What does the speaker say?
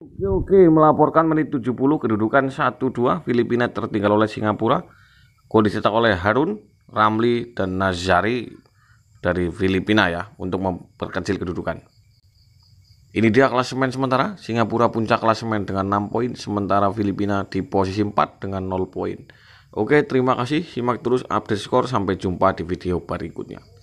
Oke oke melaporkan menit 70 kedudukan 1-2 Filipina tertinggal oleh Singapura. Gol dicetak oleh Harun, Ramli dan Nazari dari Filipina ya untuk memperkecil kedudukan. Ini dia klasemen sementara, Singapura puncak klasemen dengan 6 poin sementara Filipina di posisi 4 dengan 0 poin. Oke, terima kasih. Simak terus update skor sampai jumpa di video berikutnya.